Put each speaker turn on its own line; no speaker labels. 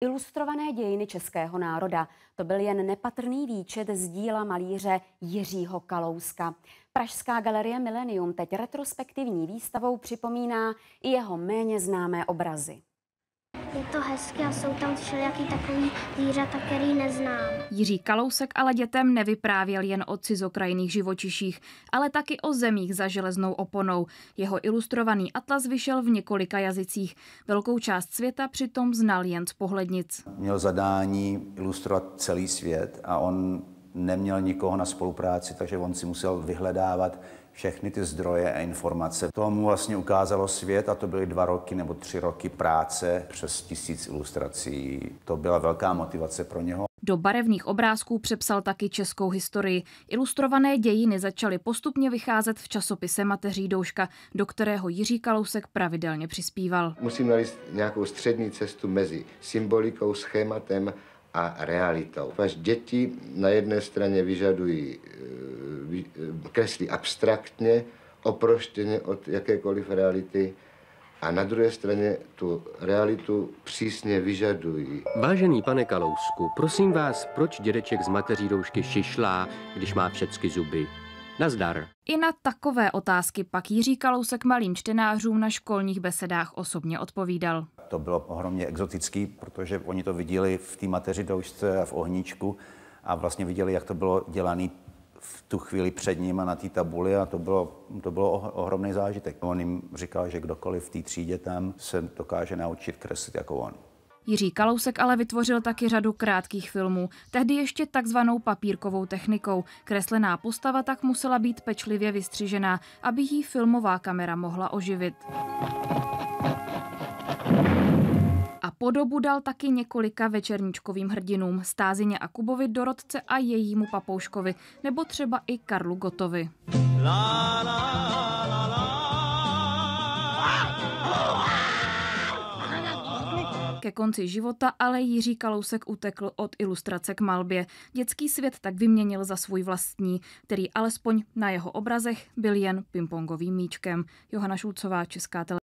Ilustrované dějiny českého národa. To byl jen nepatrný výčet z díla malíře Jiřího Kalouska. Pražská galerie Millennium teď retrospektivní výstavou připomíná i jeho méně známé obrazy
je to hezké a jsou
tam všelijaký takový zvířata, který neznám. Jiří Kalousek ale dětem nevyprávěl jen o cizokrajných živočiších, ale taky o zemích za železnou oponou. Jeho ilustrovaný atlas vyšel v několika jazycích. Velkou část světa přitom znal jen z pohlednic.
Měl zadání ilustrovat celý svět a on neměl nikoho na spolupráci, takže on si musel vyhledávat všechny ty zdroje a informace. To mu vlastně ukázalo svět a to byly dva roky nebo tři roky práce přes tisíc ilustrací. To byla velká motivace pro něho.
Do barevných obrázků přepsal taky českou historii. Ilustrované dějiny začaly postupně vycházet v časopise Mateří douška, do kterého Jiří Kalousek pravidelně přispíval.
Musím najít nějakou střední cestu mezi symbolikou, schématem a realitou. Až děti na jedné straně vyžadují, eh, eh, kreslí abstraktně, oproštěně od jakékoliv reality, a na druhé straně tu realitu přísně vyžadují.
Vážený pane Kalousku, prosím vás, proč dědeček z mateří roušky šišlá, když má všecky zuby? Nazdar.
I na takové otázky pak Jiří Kalousek malým čtenářům na školních besedách osobně odpovídal.
To bylo ohromně exotický, protože oni to viděli v té mateři doušce a v ohníčku a vlastně viděli, jak to bylo dělané v tu chvíli před ním a na té tabuli a to bylo, to bylo ohromný zážitek. On jim říkal, že kdokoliv v té třídě tam se dokáže naučit kreslit jako on.
Jiří Kalousek ale vytvořil taky řadu krátkých filmů, tehdy ještě takzvanou papírkovou technikou. Kreslená postava tak musela být pečlivě vystřižená, aby jí filmová kamera mohla oživit. A podobu dal taky několika večerníčkovým hrdinům, Stázině a Kubovi, Dorotce a jejímu papouškovi, nebo třeba i Karlu Gotovi. La, la, la. ke konci života ale Jiří Kalousek utekl od ilustrace k malbě. Dětský svět tak vyměnil za svůj vlastní, který alespoň na jeho obrazech byl jen pingpongovým míčkem. Johana Šulcová, Česká televize.